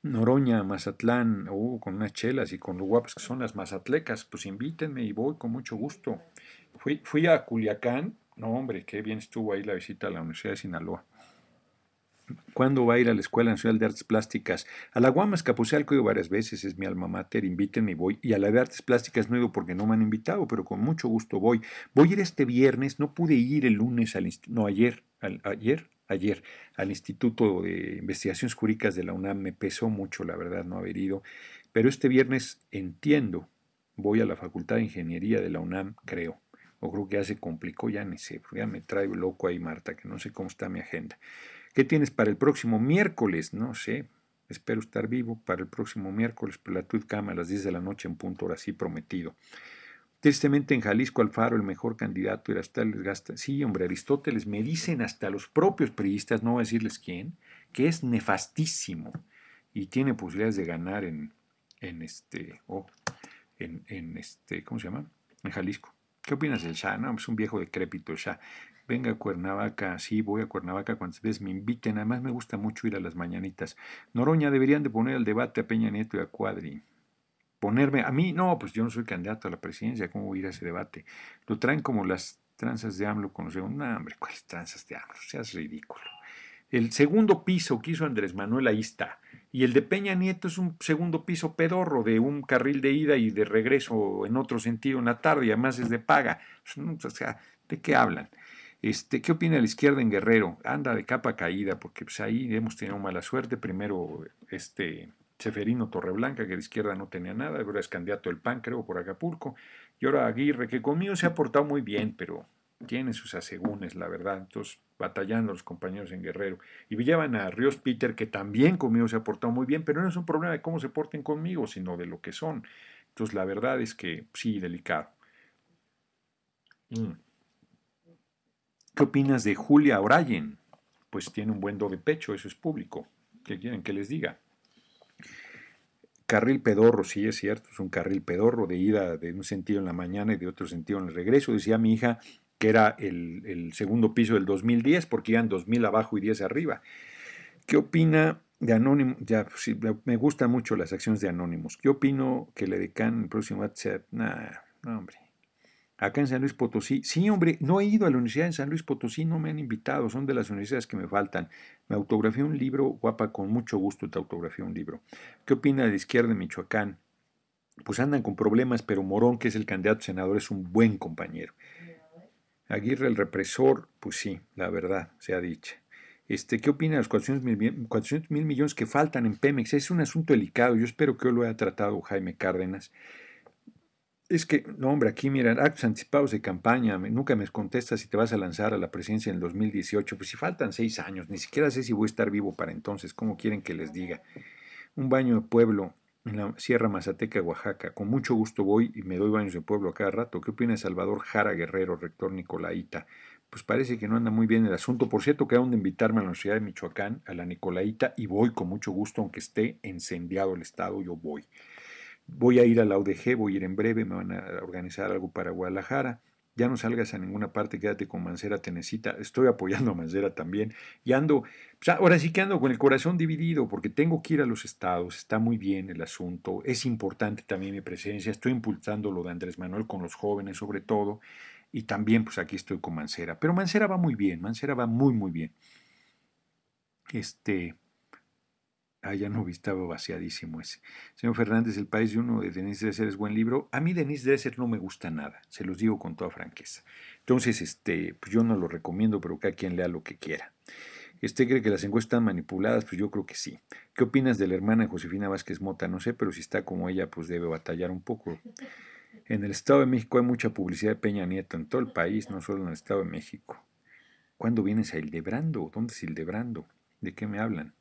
Noroña, Mazatlán, uh, con unas chelas y con lo guapas que son las mazatlecas, pues invítenme y voy con mucho gusto. Fui, fui a Culiacán, no hombre, qué bien estuvo ahí la visita a la Universidad de Sinaloa. ¿Cuándo va a ir a la Escuela Nacional de Artes Plásticas? A la Guamas Capuchalco he ido varias veces, es mi alma mater, invítenme y voy. Y a la de Artes Plásticas no he ido porque no me han invitado, pero con mucho gusto voy. Voy a ir este viernes, no pude ir el lunes al no ayer, ayer, ayer al Instituto de Investigaciones Jurídicas de la UNAM. Me pesó mucho, la verdad, no haber ido. Pero este viernes entiendo, voy a la Facultad de Ingeniería de la UNAM, creo. O creo que ya se complicó, ya ni sé, ya me traigo loco ahí, Marta, que no sé cómo está mi agenda. ¿Qué tienes para el próximo miércoles? No sé, espero estar vivo para el próximo miércoles, Platitud Cama a las 10 de la noche en punto, ahora sí prometido. Tristemente en Jalisco Alfaro el mejor candidato era les Gasta. Sí, hombre, Aristóteles, me dicen hasta los propios periodistas, no voy a decirles quién, que es nefastísimo y tiene posibilidades de ganar en, en este, oh, en, en, este, ¿cómo se llama? En Jalisco. ¿Qué opinas del Shah? No, es un viejo decrépito el Shah. Venga a Cuernavaca, sí, voy a Cuernavaca cuantas veces me inviten. Además me gusta mucho ir a las mañanitas. Noroña, deberían de poner al debate a Peña Nieto y a Cuadri ponerme, a mí no, pues yo no soy candidato a la presidencia, ¿cómo voy a ir a ese debate? Lo traen como las tranzas de AMLO con los no, hombre, ¿cuáles tranzas de AMLO? Seas ridículo. El segundo piso que hizo Andrés Manuel ahí está. Y el de Peña Nieto es un segundo piso pedorro de un carril de ida y de regreso en otro sentido una tarde y además es de paga. Pues, o sea, ¿de qué hablan? Este, ¿Qué opina la izquierda en Guerrero? Anda de capa caída porque pues, ahí hemos tenido mala suerte. Primero, este, Seferino Torreblanca, que de izquierda no tenía nada, ahora es candidato del PAN, creo, por Acapulco, y ahora Aguirre, que conmigo se ha portado muy bien, pero tiene sus asegúnes, la verdad, entonces batallando los compañeros en Guerrero. Y llevan a Ríos Peter, que también conmigo se ha portado muy bien, pero no es un problema de cómo se porten conmigo, sino de lo que son. Entonces, la verdad es que sí, delicado. Mm. ¿Qué opinas de Julia O'Brien? Pues tiene un buen do de pecho, eso es público. ¿Qué quieren que les diga? carril pedorro, sí es cierto, es un carril pedorro de ida de un sentido en la mañana y de otro sentido en el regreso, decía mi hija que era el, segundo piso del 2010 porque iban 2000 abajo y 10 arriba. ¿Qué opina de Anónimo? Ya, pues me gustan mucho las acciones de Anónimos. ¿Qué opino que le decan el próximo WhatsApp? E nah, hombre acá en San Luis Potosí. Sí, hombre, no he ido a la Universidad en San Luis Potosí, no me han invitado, son de las universidades que me faltan. Me autografié un libro, guapa, con mucho gusto te autografié un libro. ¿Qué opina de la izquierda en Michoacán? Pues andan con problemas, pero Morón, que es el candidato senador, es un buen compañero. Aguirre, el represor, pues sí, la verdad, se ha dicho. Este, ¿Qué opina de los 400 400 mil millones que faltan en Pemex? Es un asunto delicado. Yo espero que hoy lo haya tratado Jaime Cárdenas. Es que, no hombre, aquí miran, actos anticipados de campaña, nunca me contestas si te vas a lanzar a la presidencia en el 2018, pues si faltan seis años, ni siquiera sé si voy a estar vivo para entonces, ¿cómo quieren que les diga? Un baño de pueblo en la Sierra Mazateca, Oaxaca, con mucho gusto voy y me doy baños de pueblo a cada rato. ¿Qué opina Salvador Jara Guerrero, rector Nicolaita? Pues parece que no anda muy bien el asunto. Por cierto, acaban de invitarme a la Universidad de Michoacán, a la Nicolaita, y voy con mucho gusto, aunque esté encendiado el estado, yo voy voy a ir a la UDG, voy a ir en breve, me van a organizar algo para Guadalajara, ya no salgas a ninguna parte, quédate con Mancera Tenecita, estoy apoyando a Mancera también, y ando, pues, ahora sí que ando con el corazón dividido, porque tengo que ir a los estados, está muy bien el asunto, es importante también mi presencia, estoy impulsando lo de Andrés Manuel con los jóvenes sobre todo, y también pues aquí estoy con Mancera, pero Mancera va muy bien, Mancera va muy muy bien. Este, Ah, ya no estaba vaciadísimo ese. Señor Fernández, El País de Uno de Denise Dresser es buen libro. A mí Denise Dresser no me gusta nada, se los digo con toda franqueza. Entonces, este, pues, yo no lo recomiendo, pero cada quien lea lo que quiera. ¿Este cree que las encuestas están manipuladas? Pues yo creo que sí. ¿Qué opinas de la hermana Josefina Vázquez Mota? No sé, pero si está como ella, pues debe batallar un poco. En el Estado de México hay mucha publicidad de Peña Nieto, en todo el país, no solo en el Estado de México. ¿Cuándo vienes a Hildebrando? ¿Dónde es Hildebrando? ¿De qué me hablan?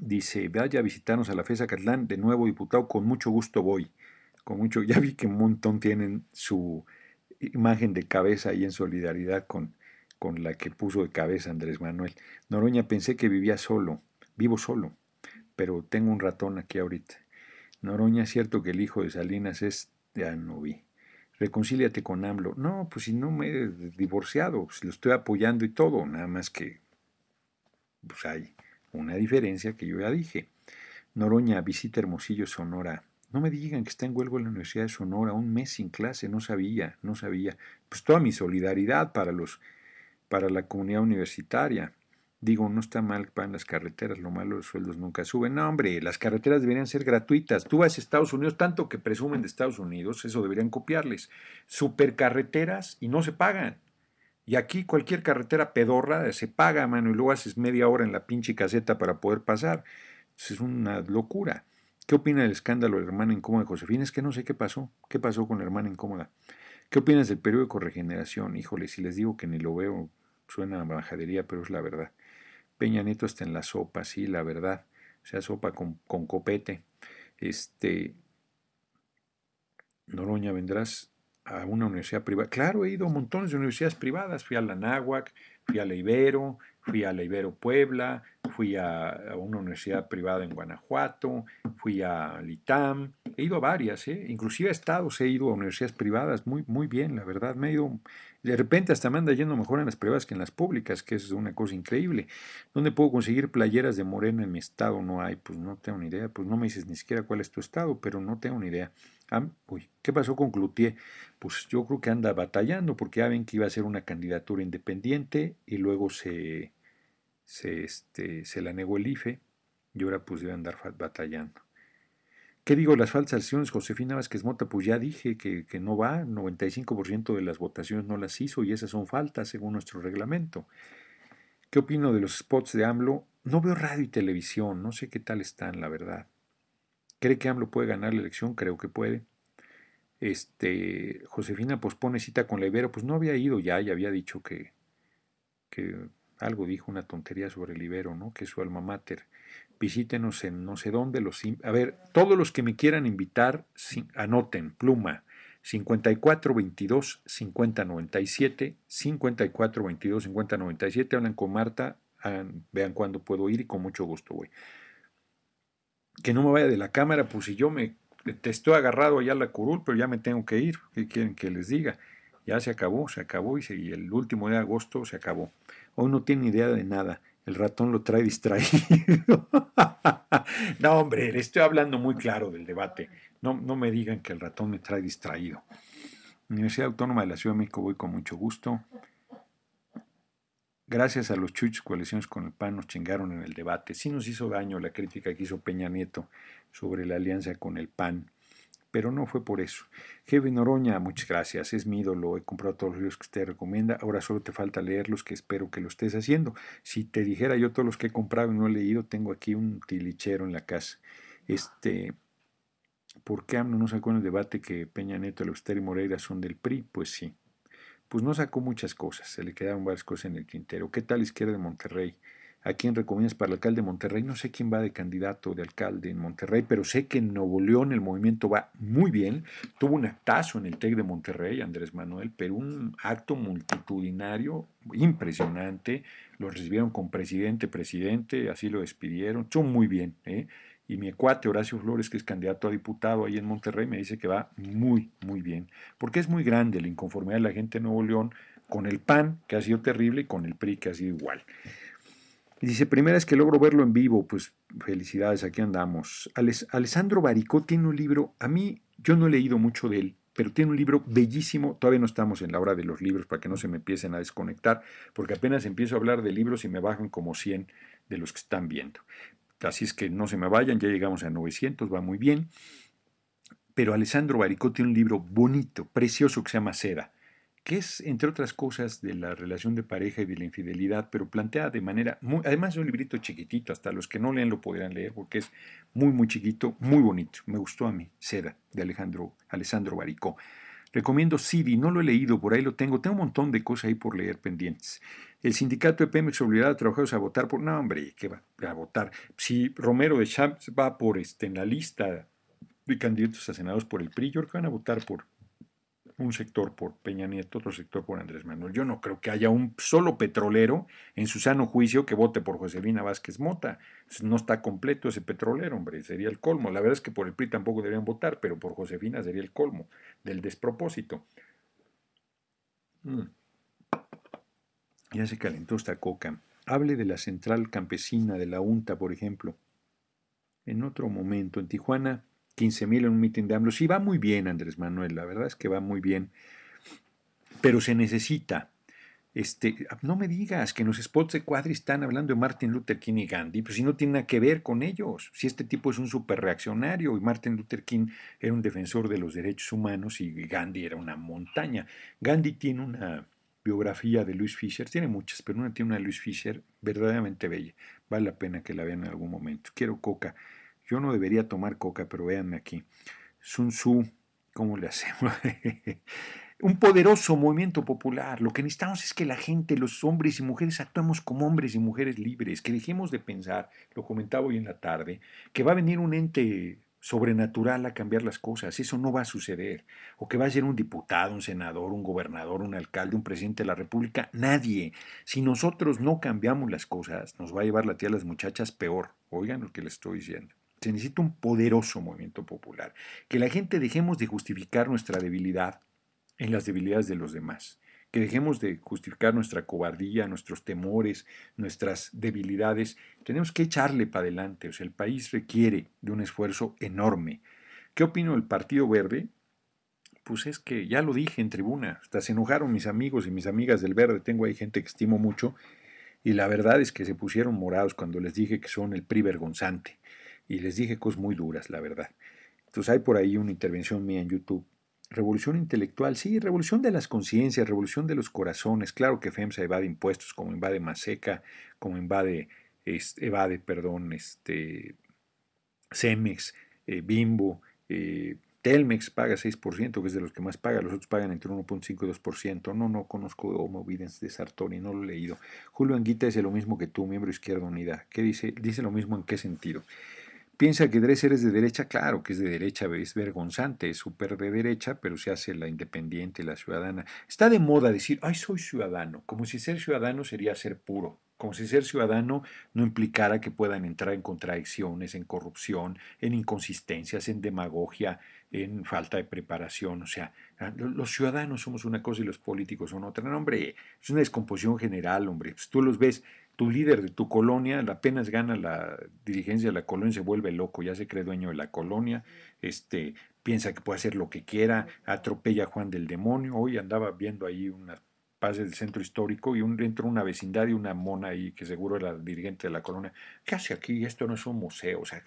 Dice, vaya a visitarnos a la FESA Catlán, de nuevo diputado, con mucho gusto voy. Con mucho, <laughs> ya vi que un montón tienen su imagen de cabeza y en solidaridad con, con la que puso de cabeza Andrés Manuel. Noroña, pensé que vivía solo, vivo solo, pero tengo un ratón aquí ahorita. Noroña, es cierto que el hijo de Salinas es, de no Reconcíliate con AMLO. No, pues si no me he divorciado, si lo estoy apoyando y todo, nada más que, pues ahí una diferencia que yo ya dije. Noroña visita Hermosillo, Sonora. No me digan que está en huelgo en la Universidad de Sonora, un mes sin clase, no sabía, no sabía. Pues toda mi solidaridad para los para la comunidad universitaria. Digo, no está mal que las carreteras, lo malo los sueldos nunca suben. No, hombre, las carreteras deberían ser gratuitas. Tú vas a Estados Unidos, tanto que presumen de Estados Unidos, eso deberían copiarles. Supercarreteras y no se pagan. Y aquí cualquier carretera pedorra se paga, mano, y luego haces media hora en la pinche caseta para poder pasar. Es una locura. ¿Qué opina del escándalo de hermana incómoda de Josefina? Es que no sé qué pasó. ¿Qué pasó con la hermana incómoda? ¿Qué opinas del periódico Regeneración? Híjole, si les digo que ni lo veo, suena a bajadería, pero es la verdad. Peña Nieto está en la sopa, sí, la verdad. O sea, sopa con, con copete. Este. Noroña, vendrás a una universidad privada. Claro, he ido a montones de universidades privadas. Fui a la Náhuac, fui a la Ibero, fui a la Ibero Puebla, fui a, una universidad privada en Guanajuato, fui a Litam. He ido a varias, ¿eh? inclusive a estados he ido a universidades privadas. Muy, muy bien, la verdad. Me he ido, de repente hasta me anda yendo mejor en las privadas que en las públicas, que es una cosa increíble. ¿Dónde puedo conseguir playeras de moreno en mi estado? No hay, pues no tengo ni idea. Pues no me dices ni siquiera cuál es tu estado, pero no tengo ni idea. Ah, uy, ¿qué pasó con Cloutier? Pues yo creo que anda batallando porque ya que iba a ser una candidatura independiente y luego se, se, este, se la negó el IFE y ahora pues debe andar batallando. ¿Qué digo? Las falsas acciones, Josefina Vázquez Mota, pues ya dije que, que no va, 95% de las votaciones no las hizo y esas son faltas según nuestro reglamento. ¿Qué opino de los spots de AMLO? No veo radio y televisión, no sé qué tal están, la verdad. ¿Cree que AMLO puede ganar la elección? Creo que puede. Este, Josefina pospone pues, cita con la Ibero, pues no había ido ya, y había dicho que, que algo dijo una tontería sobre el Ibero, ¿no? Que es su alma mater. Visítenos en no sé dónde los a ver, todos los que me quieran invitar, anoten, pluma. 5422 5097 5422 5097 hablan con Marta, ah, vean cuándo puedo ir y con mucho gusto voy que no me vaya de la cámara, pues si yo me te estoy agarrado allá a la curul, pero ya me tengo que ir, ¿qué quieren que les diga? Ya se acabó, se acabó y, el último de agosto se acabó. Hoy no tiene idea de nada, el ratón lo trae distraído. <laughs> no, hombre, le estoy hablando muy claro del debate. No, no me digan que el ratón me trae distraído. Universidad Autónoma de la Ciudad de México voy con mucho gusto. Gracias a los chuchos coaliciones con el PAN nos chingaron en el debate. Sí nos hizo daño la crítica que hizo Peña Nieto sobre la alianza con el PAN, pero no fue por eso. Kevin Oroña, muchas gracias, es mi ídolo, he comprado todos los libros que usted recomienda, ahora solo te falta leerlos que espero que lo estés haciendo. Si te dijera yo todos los que he comprado y no he leído, tengo aquí un tilichero en la casa. Este, ¿Por qué no sacó en el debate que Peña Nieto, Leuster y Moreira son del PRI? Pues sí, pues no sacó muchas cosas, se le quedaron varias cosas en el tintero. ¿Qué tal Izquierda de Monterrey? ¿A quién recomiendas para el alcalde de Monterrey? No sé quién va de candidato de alcalde en Monterrey, pero sé que en Nuevo León el movimiento va muy bien. Tuvo un actazo en el TEC de Monterrey, Andrés Manuel, pero un acto multitudinario impresionante. Lo recibieron con presidente, presidente, así lo despidieron. Son muy bien. ¿eh? y mi ecuate Horacio Flores, que es candidato a diputado ahí en Monterrey, me dice que va muy, muy bien, porque es muy grande la inconformidad de la gente de Nuevo León con el PAN, que ha sido terrible, y con el PRI, que ha sido igual. dice, primera es que logro verlo en vivo, pues felicidades, aquí andamos. Alessandro Baricó tiene un libro, a mí yo no he leído mucho de él, pero tiene un libro bellísimo, todavía no estamos en la hora de los libros para que no se me empiecen a desconectar, porque apenas empiezo a hablar de libros y me bajan como 100 de los que están viendo. Así es que no se me vayan, ya llegamos a 900, va muy bien. Pero Alessandro Baricó tiene un libro bonito, precioso, que se llama Seda, que es, entre otras cosas, de la relación de pareja y de la infidelidad, pero plantea de manera, muy, además es un librito chiquitito, hasta los que no leen lo podrán leer, porque es muy, muy chiquito, muy bonito. Me gustó a mí, Seda, de Alejandro, Alessandro Baricó. Recomiendo CD, no lo he leído, por ahí lo tengo. Tengo un montón de cosas ahí por leer pendientes. El sindicato de Pemex obligará a trabajadores a votar por. No, hombre, ¿qué va a votar? Si Romero de Champs va por este, en la lista de candidatos a senados por el PRI, yo creo van a votar por, un sector por Peña Nieto, otro sector por Andrés Manuel. Yo no creo que haya un solo petrolero en su sano juicio que vote por Josefina Vázquez Mota. Pues, no está completo ese petrolero, hombre, sería el colmo. La verdad es que por el PRI tampoco deberían votar, pero por Josefina sería el colmo del despropósito. Mm. Ya se calentó esta coca. Hable de la central campesina de la UNTA, por ejemplo. En otro momento, en Tijuana, 15.000 en un meeting de AMLO. Sí, va muy bien, Andrés Manuel, la verdad es que va muy bien. Pero se necesita. Este, no me digas que en los spots de Cuadri están hablando de Martin Luther King y Gandhi, pues si no tiene nada que ver con ellos. Si este tipo es un reaccionario y Martin Luther King era un defensor de los derechos humanos y Gandhi era una montaña. Gandhi tiene una biografía de Luis Fisher, tiene muchas, pero una tiene una de Luis Fisher verdaderamente bella. Vale la pena que la vean en algún momento. Quiero coca. Yo no debería tomar coca, pero véanme aquí. Sun Tzu, ¿cómo le hacemos? <laughs> un poderoso movimiento popular. Lo que necesitamos es que la gente, los hombres y mujeres, actuemos como hombres y mujeres libres, que dejemos de pensar, lo comentaba hoy en la tarde, que va a venir un ente sobrenatural a cambiar las cosas. Eso no va a suceder. O que va a ser un diputado, un senador, un gobernador, un alcalde, un presidente de la República. Nadie. Si nosotros no cambiamos las cosas, nos va a llevar la tía las muchachas peor. Oigan lo que les estoy diciendo. Se necesita un poderoso movimiento popular. Que la gente dejemos de justificar nuestra debilidad en las debilidades de los demás. Que dejemos de justificar nuestra cobardía, nuestros temores, nuestras debilidades. Tenemos que echarle para adelante. O el país requiere de un esfuerzo enorme. ¿Qué opino del Partido Verde? Pues es que ya lo dije en tribuna. Hasta se enojaron mis amigos y mis amigas del Verde. Tengo ahí gente que estimo mucho. Y la verdad es que se pusieron morados cuando les dije que son el PRI vergonzante y les dije cosas muy duras, la verdad. Entonces hay por ahí una intervención mía en YouTube. Revolución intelectual, sí, revolución de las conciencias, revolución de los corazones. Claro que FEMSA evade impuestos, como invade Maseca, como invade, evade, perdón, este, Cemex, eh, Bimbo, eh, Telmex paga 6%, que es de los que más paga, los otros pagan entre 1.5 y 2%. No, no conozco Homo Videns de Sartori, no lo he leído. Julio Anguita dice lo mismo que tú, miembro Izquierda unidad ¿Qué dice? Dice lo mismo en qué sentido piensa que Dreser es de derecha, claro que es de derecha, es vergonzante, es súper de derecha, pero se hace la independiente, la ciudadana. Está de moda decir, ay, soy ciudadano, como si ser ciudadano sería ser puro, como si ser ciudadano no implicara que puedan entrar en contradicciones, en corrupción, en inconsistencias, en demagogia, en falta de preparación. O sea, ah, los ciudadanos somos una cosa y los políticos son otra. No, hombre, es una descomposición general, hombre. Pues, tú los ves tu líder de tu colonia, apenas gana la dirigencia de la colonia, se vuelve loco, ya se cree dueño de la colonia, este, piensa que puede hacer lo que quiera, atropella a Juan del Demonio. Hoy andaba viendo ahí una pase del centro histórico y un, entró una vecindad y una mona ahí que seguro era dirigente de la colonia. ¿Qué hace aquí? Esto no es un museo. O sea,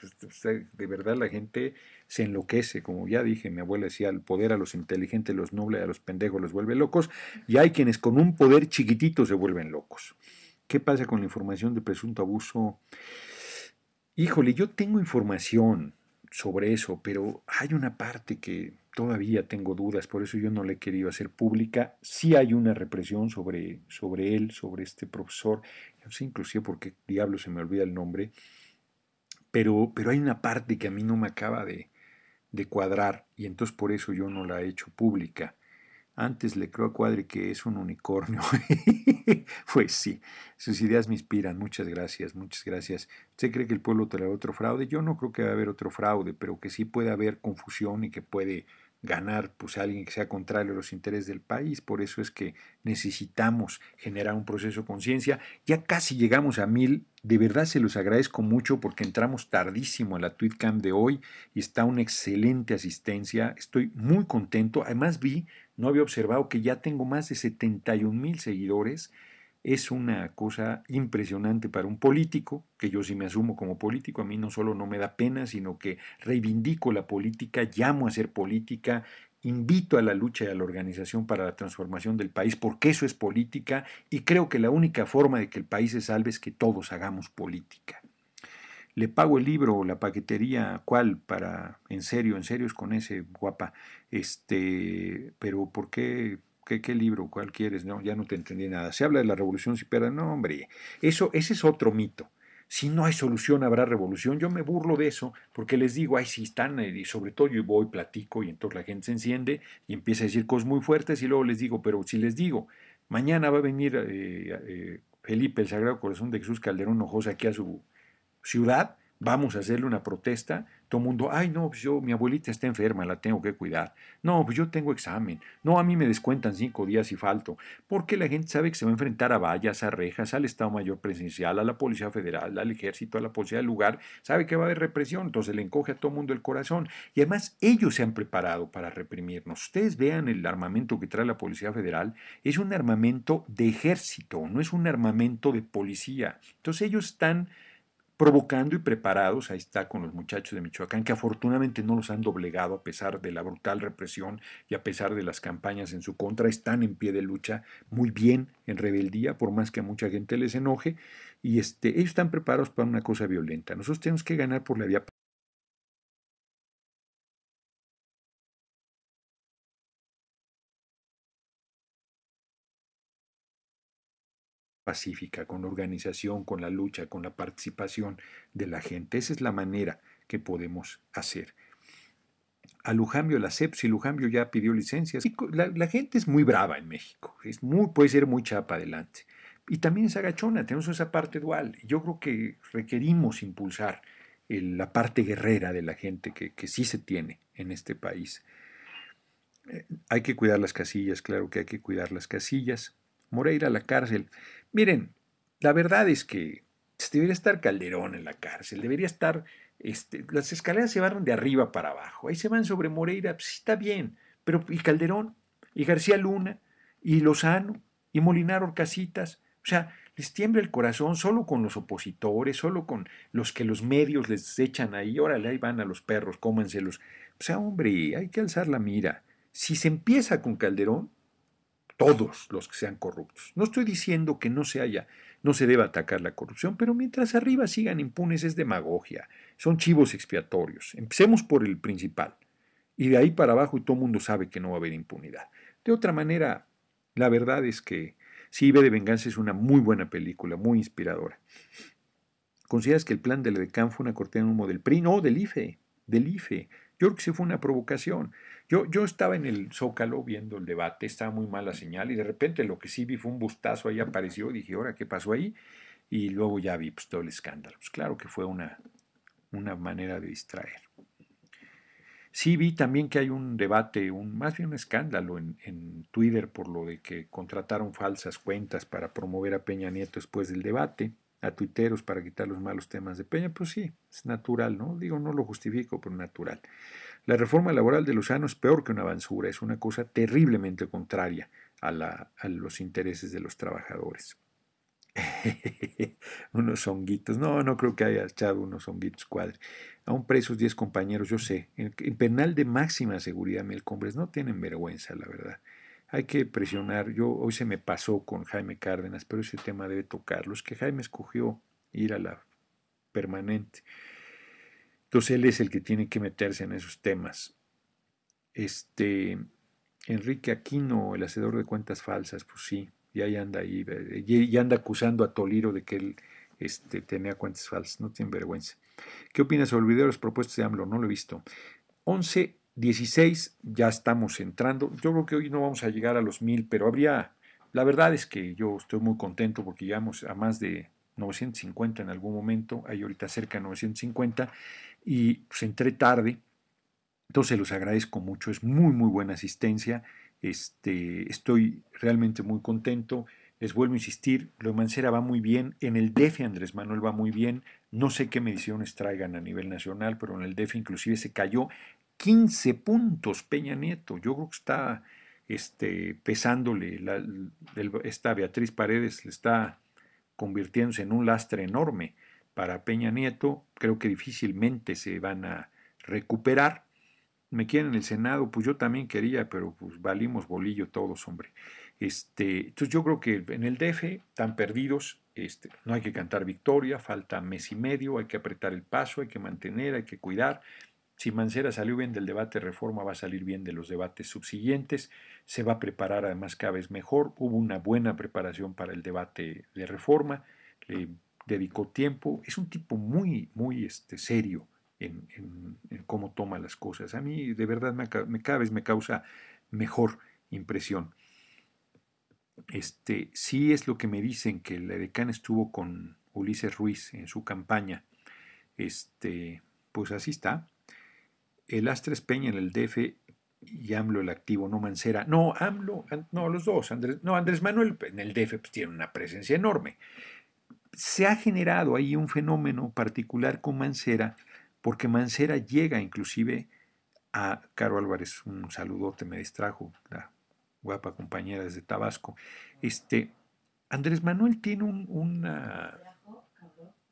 de verdad la gente se enloquece. Como ya dije, mi abuela decía, el poder a los inteligentes los nobles, a los pendejos los vuelve locos. Y hay quienes con un poder chiquitito se vuelven locos. ¿Qué pasa con la información de presunto abuso? Híjole, yo tengo información sobre eso, pero hay una parte que todavía tengo dudas, por eso yo no le he querido hacer pública. Sí hay una represión sobre, sobre él, sobre este profesor, no sé inclusive por qué diablo se me olvida el nombre, pero, pero hay una parte que a mí no me acaba de cuadrar y entonces por eso yo no la he hecho pública. Antes le creo a Cuadre que es un unicornio. <laughs> pues sí, sus ideas me inspiran. Muchas gracias, muchas gracias. ¿Usted cree que el pueblo traerá otro fraude? Yo no creo que va a haber otro fraude, pero que sí puede haber confusión y que puede ganar pues alguien que sea contrario a los intereses del país. Por eso es que necesitamos generar un proceso de conciencia. Ya casi llegamos a mil. De verdad se los agradezco mucho porque entramos tardísimo a la TweetCamp de hoy y está una excelente asistencia. Estoy muy contento. Además vi no había observado que ya tengo más de 71 mil seguidores. Es una cosa impresionante para un político, que yo sí me asumo como político, a mí no solo no me da pena, sino que reivindico la política, llamo a ser política, invito a la lucha y a la organización para la transformación del país, porque eso es política y creo que la única forma de que el país se salve es que todos hagamos política le pago el libro o la paquetería cuál para en serio, en serio es con ese guapa. Este, pero ¿por qué ¿Qué, libro? ¿Cuál quieres? No, ya no te entendí nada. Se habla de la revolución pero No, hombre, eso, ese es otro mito. Si no hay solución, habrá revolución. Yo me burlo de eso porque les digo, ay, si están, eh, y sobre todo yo voy, platico, y entonces la gente se enciende y empieza a decir cosas muy fuertes, y luego les digo, pero si les digo, mañana va a venir eh, eh, Felipe, el Sagrado Corazón de Jesús Calderón Ojosa, aquí a su ciudad, vamos a hacerle una protesta, todo el mundo, ay no, pues yo, mi abuelita está enferma, la tengo que cuidar, no, pues yo tengo examen, no, a mí me descuentan cinco días y falto, porque la gente sabe que se va a enfrentar a vallas, a rejas, al Estado Mayor Presencial, a la Policía Federal, al Ejército, a la Policía del lugar, sabe que va a haber represión, entonces le encoge a todo el mundo el corazón, y además ellos se han preparado para reprimirnos, ustedes vean el armamento que trae la Policía Federal, es un armamento de ejército, no es un armamento de policía, entonces ellos están provocando y preparados, ahí está con los muchachos de Michoacán, que afortunadamente no los han doblegado a pesar de la brutal represión y a pesar de las campañas en su contra, están en pie de lucha muy bien en rebeldía, por más que a mucha gente les enoje, y este, ellos están preparados para una cosa violenta. Nosotros tenemos que ganar por la vía pacífica, con la organización, con la lucha, con la participación de la gente. Esa es la manera que podemos hacer. A Lujambio, la CEPS y Lujambio ya pidió licencias. La, la, gente es muy brava en México, es muy, puede ser muy chapa adelante. Y también es agachona, tenemos esa parte dual. Yo creo que requerimos impulsar la parte guerrera de la gente que, sí se tiene en este país. Eh, hay que cuidar las casillas, claro que hay que cuidar las casillas. Moreira a la cárcel. Miren, la verdad es que pues, debería estar Calderón en la cárcel, debería estar... Este, las escaleras se van de arriba para abajo, ahí se van sobre Moreira, pues está bien, pero y Calderón, y García Luna, y Lozano, y Molinar Orcasitas, o sea, les tiembla el corazón solo con los opositores, solo con los que los medios les echan ahí, órale, ahí van a los perros, cómanselos. O sea, hombre, hay que alzar la mira. Si se empieza con Calderón, todos los que sean corruptos. No estoy diciendo que no se haya, no se deba atacar la corrupción, pero mientras arriba sigan impunes es demagogia, son chivos expiatorios. Empecemos por el principal y de ahí para abajo y todo el mundo sabe que no va a haber impunidad. De otra manera, la verdad es que si Ibe de Venganza es una muy buena película, muy inspiradora. ¿Consideras que el plan del decán fue una cortina de humo del PRI? No, del IFE, del IFE. Yo creo que se fue una provocación. Yo, estaba en el Zócalo viendo el debate, estaba muy mala señal y de repente lo que sí vi fue un bustazo ahí apareció, dije, ahora, ¿qué pasó ahí? Y luego ya vi pues, todo el escándalo. Pues claro que fue una, una manera de distraer. Sí vi también que hay un debate, un, más bien un escándalo en, en, Twitter por lo de que contrataron falsas cuentas para promover a Peña Nieto después del debate, a tuiteros para quitar los malos temas de Peña. Pues sí, es natural, ¿no? Digo, no lo justifico, pero natural. La reforma laboral de Lozano es peor que una basura, es una cosa terriblemente contraria a, los intereses de los trabajadores. <laughs> unos honguitos. No, no creo que haya echado unos honguitos cuadros. Aún presos 10 compañeros, yo sé. En, penal de máxima seguridad, Melcombres, no tienen vergüenza, la verdad. Hay que presionar. Yo hoy se me pasó con Jaime Cárdenas, pero ese tema debe tocarlo. Es que Jaime escogió ir a la permanente. Entonces él es el que tiene que meterse en esos temas. Este, Enrique Aquino, el hacedor de cuentas falsas, pues sí, ya anda ahí, eh, ya anda acusando a Toliro de que él este, tenía cuentas falsas, no tiene vergüenza. ¿Qué opinas sobre el video de las propuestas de AMLO? No lo he visto. 11, 16, ya estamos entrando. Yo creo que hoy no vamos a llegar a los mil, pero habría. La verdad es que yo estoy muy contento porque llegamos a más de 950 en algún momento, hay ahorita cerca de 950 y pues, entré tarde. Entonces los agradezco mucho, es muy muy buena asistencia, este, estoy realmente muy contento. Les vuelvo a insistir, lo Mancera va muy bien, en el DEF, Andrés Manuel va muy bien, no sé qué mediciones traigan a nivel nacional, pero en el DEF, inclusive se cayó 15 puntos Peña Nieto, yo creo que está este, pesándole, esta Beatriz Paredes le está convirtiéndose en un lastre enorme para Peña Nieto, creo que difícilmente se van a recuperar. Me quieren en el Senado, pues yo también quería, pero pues valimos bolillo todos, hombre. Este, entonces yo creo que en el DF están perdidos, este, no hay que cantar victoria, falta mes y medio, hay que apretar el paso, hay que mantener, hay que cuidar. Si Mancera salió bien del debate reforma, va a salir bien de los debates subsiguientes, se va a preparar además cada vez mejor, hubo una buena preparación para el debate de reforma, dedicó tiempo, es un tipo muy, muy este, serio en, cómo toma las cosas. A mí de verdad cada vez me causa mejor impresión. Este, sí es lo que me dicen que el edecán estuvo con Ulises Ruiz en su campaña. Este, pues así está. El Astres Peña en el DF y AMLO el activo, no Mancera. No, AMLO, no, los dos. Andrés, no, Andrés Manuel en el DF pues, tiene una presencia enorme se ha generado ahí un fenómeno particular con Mancera, porque Mancera llega inclusive a Caro Álvarez, un saludote, me distrajo, la guapa compañera desde Tabasco. Este, Andrés Manuel tiene un, una...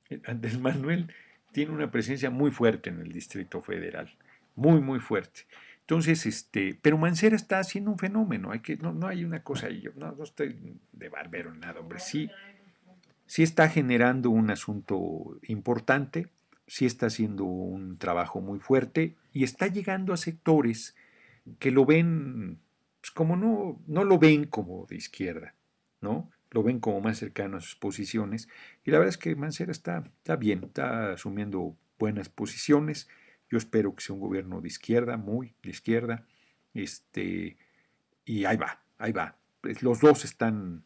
Eh, Andrés Manuel tiene una presencia muy fuerte en el Distrito Federal, muy, muy fuerte. Entonces, este, pero Mancera está haciendo un fenómeno, hay que, no, no hay una cosa, yo no, no estoy de barbero en nada, hombre, sí, sí está generando un asunto importante, sí está haciendo un trabajo muy fuerte y está llegando a sectores que lo ven, pues como no, no lo ven como de izquierda, ¿no? Lo ven como más cercano a sus posiciones. Y la verdad es que Mancera está, bien, está asumiendo buenas posiciones. Yo espero que sea un gobierno de izquierda, muy de izquierda. Este, y ahí va, ahí va. los dos están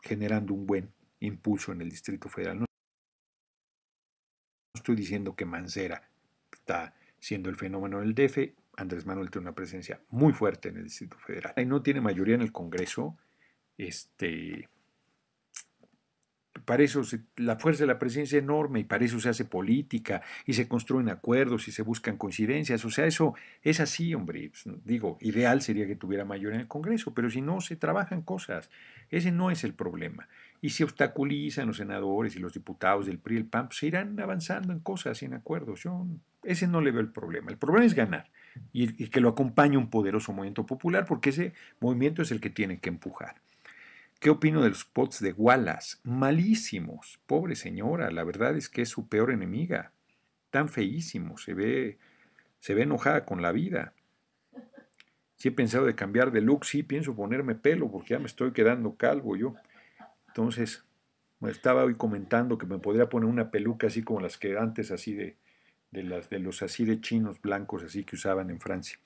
generando un buen impulso en el Distrito Federal. No estoy diciendo que Mancera está siendo el fenómeno del DF. Andrés Manuel tiene una presencia muy fuerte en el Distrito Federal. Y no tiene mayoría en el Congreso. Este, para eso la fuerza de la presencia es enorme y para eso se hace política y se construyen acuerdos y se buscan coincidencias. O sea, eso es así, hombre. Pues, digo, ideal sería que tuviera mayoría en el Congreso, pero si no, se trabajan cosas. Ese no es el problema y si obstaculizan los senadores y los diputados del PRI y el PAN, pues, se irán avanzando en cosas sin en acuerdos. Yo ese no le veo el problema. El problema es ganar y, que lo acompañe un poderoso movimiento popular, porque ese movimiento es el que tiene que empujar. ¿Qué opino de los spots de Wallace? Malísimos. Pobre señora, la verdad es que es su peor enemiga. Tan feísimo, se ve, se ve enojada con la vida. Si he pensado de cambiar de look, sí pienso ponerme pelo porque ya me estoy quedando calvo yo. Entonces, me estaba hoy comentando que me podría poner una peluca así como las que antes, así de, de, los así de chinos blancos, así que usaban en Francia.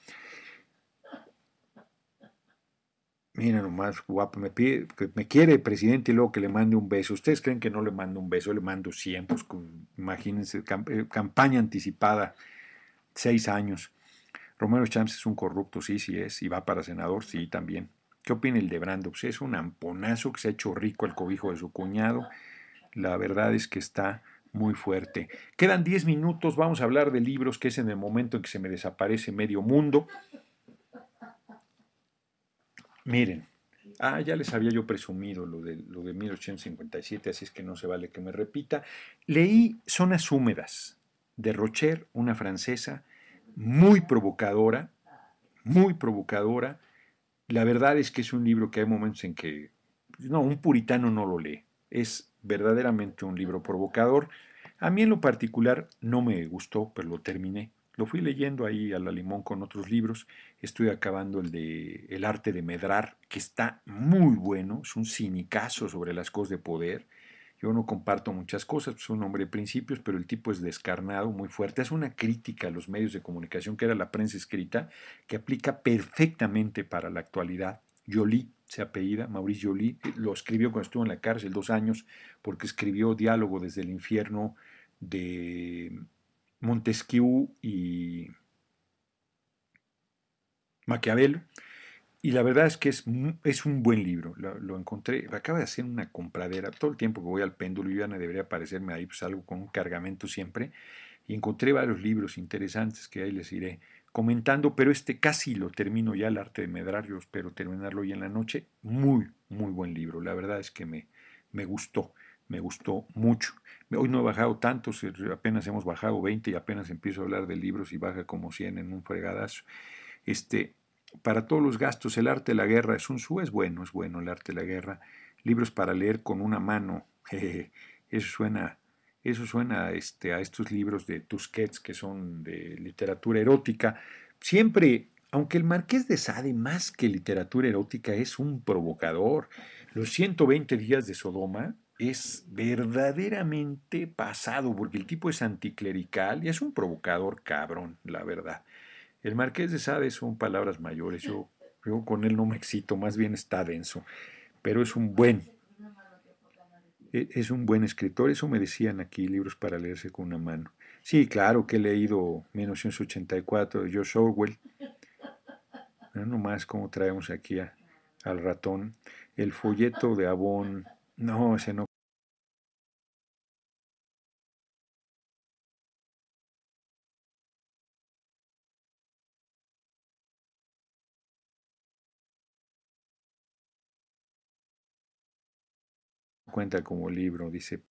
Mira nomás, guapo, me, pide, me quiere presidente y luego que le mande un beso. ¿Ustedes creen que no le mando un beso? Le mando 100, pues imagínense, eh, campaña anticipada, seis años. Romero Champs es un corrupto, sí, sí es, y va para senador, sí, también. ¿Qué opina el de Brando? Pues, es un amponazo que se ha hecho rico el cobijo de su cuñado. La verdad es que está muy fuerte. Quedan 10 minutos, vamos a hablar de libros, que es en el momento en que se me desaparece medio mundo. Miren, ah, ya les había yo presumido lo de, lo de 1857, así es que no se vale que me repita. Leí Zonas Húmedas de Rocher, una francesa muy provocadora, muy provocadora, la verdad es que es un libro que hay momentos en que, pues, no, un puritano no lo lee. Es verdaderamente un libro provocador. A mí en lo particular no me gustó, pero lo terminé. Lo fui leyendo ahí a la limón con otros libros. Estoy acabando el de El arte de medrar, que está muy bueno. Es un cinicazo sobre las cosas de poder. Yo no comparto muchas cosas, es pues, un hombre de principios, pero el tipo es descarnado, muy fuerte. Es una crítica a los medios de comunicación, que era la prensa escrita, que aplica perfectamente para la actualidad. Yoli, se apellida, Maurice Yoli, eh, lo escribió cuando estuvo en la cárcel dos años, porque escribió Diálogo desde el infierno de Montesquieu y Maquiavelo y la verdad es que es, es un buen libro. Lo, encontré, acaba de hacer una compradera. Todo el tiempo que voy al péndulo, yo ya no debería aparecerme ahí, pues algo con un cargamento siempre. Y encontré varios libros interesantes que ahí les iré comentando, pero este casi lo termino ya, El arte de medrar, pero espero terminarlo hoy en la noche. Muy, muy buen libro. La verdad es que me, me gustó, me gustó mucho. Hoy no he bajado tanto, apenas hemos bajado 20 y apenas empiezo a hablar de libros y baja como 100 en un fregadazo. Este, para todos los gastos, el arte de la guerra es un su, es bueno, es bueno el arte de la guerra. Libros para leer con una mano, <laughs> eso suena, eso suena este, a estos libros de Tusquets que son de literatura erótica. Siempre, aunque el Marqués de Sade, más que literatura erótica, es un provocador. Los 120 días de Sodoma, es verdaderamente pasado, porque el tipo es anticlerical y es un provocador cabrón, la verdad. El marqués de Sade son palabras mayores. Yo, con él no me excito, más bien está denso. Pero es un buen e, es un buen escritor, eso me decían aquí, libros para leerse con una mano. Sí, claro que he leído 1984 de George Orwell. No más como traemos aquí al ratón. El folleto de Abón, no, ese no cuenta como libro, dice